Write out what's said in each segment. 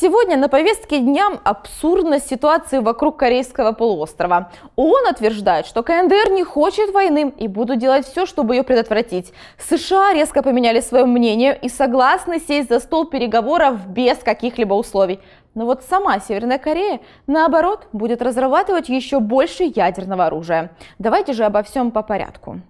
Сегодня на повестке дня абсурдность ситуации вокруг Корейского полуострова. ООН утверждает, что КНДР не хочет войны и будут делать все, чтобы ее предотвратить. США резко поменяли свое мнение и согласны сесть за стол переговоров без каких-либо условий. Но вот сама Северная Корея, наоборот, будет разрабатывать еще больше ядерного оружия. Давайте же обо всем по порядку.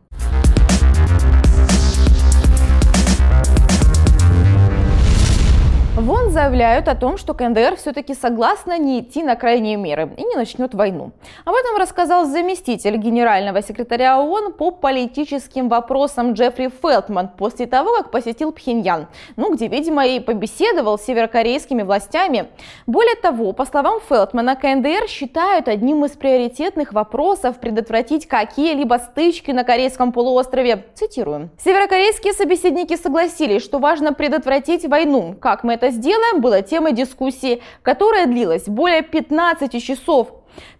ВОН заявляют о том, что КНДР все-таки согласна не идти на крайние меры и не начнет войну. Об этом рассказал заместитель генерального секретаря ООН по политическим вопросам Джеффри Фелтман после того, как посетил Пхеньян, ну где, видимо, и побеседовал с северокорейскими властями. Более того, по словам Фелтмана, КНДР считают одним из приоритетных вопросов предотвратить какие-либо стычки на Корейском полуострове. Цитируем. Северокорейские собеседники согласились, что важно предотвратить войну, как мы это сделаем» была темой дискуссии, которая длилась более 15 часов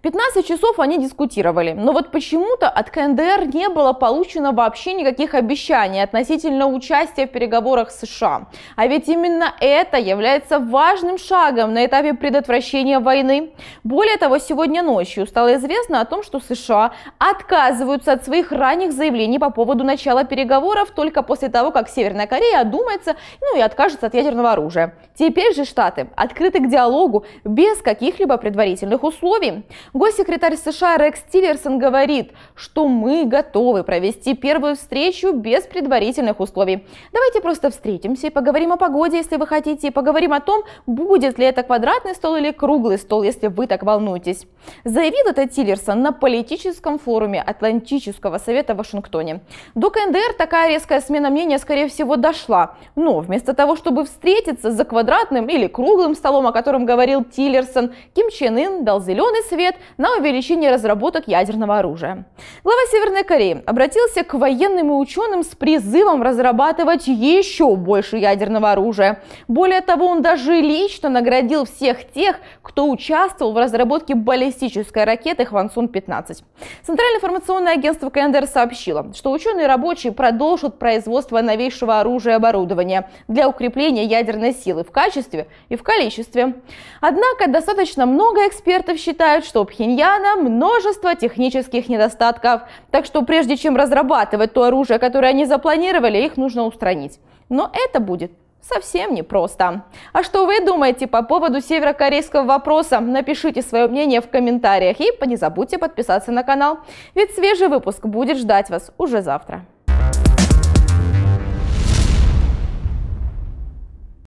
15 часов они дискутировали, но вот почему-то от КНДР не было получено вообще никаких обещаний относительно участия в переговорах с США. А ведь именно это является важным шагом на этапе предотвращения войны. Более того, сегодня ночью стало известно о том, что США отказываются от своих ранних заявлений по поводу начала переговоров только после того, как Северная Корея одумается, ну и откажется от ядерного оружия. Теперь же Штаты открыты к диалогу без каких-либо предварительных условий. Госсекретарь США Рекс Тиллерсон говорит, что мы готовы провести первую встречу без предварительных условий. Давайте просто встретимся и поговорим о погоде, если вы хотите, и поговорим о том, будет ли это квадратный стол или круглый стол, если вы так волнуетесь. Заявил это Тиллерсон на политическом форуме Атлантического совета в Вашингтоне. До КНДР такая резкая смена мнения, скорее всего, дошла. Но вместо того, чтобы встретиться за квадратным или круглым столом, о котором говорил Тиллерсон, Ким Чен Ын дал зеленый свет на увеличение разработок ядерного оружия. Глава Северной Кореи обратился к военным и ученым с призывом разрабатывать еще больше ядерного оружия. Более того, он даже лично наградил всех тех, кто участвовал в разработке баллистической ракеты «Хвансун-15». Центральное информационное агентство КНДР сообщило, что ученые и рабочие продолжат производство новейшего оружия и оборудования для укрепления ядерной силы в качестве и в количестве. Однако достаточно много экспертов считают, считают, что у Пхеньяна множество технических недостатков, так что прежде чем разрабатывать то оружие, которое они запланировали, их нужно устранить. Но это будет совсем непросто. А что вы думаете по поводу северокорейского вопроса? Напишите свое мнение в комментариях и не забудьте подписаться на канал, ведь свежий выпуск будет ждать вас уже завтра.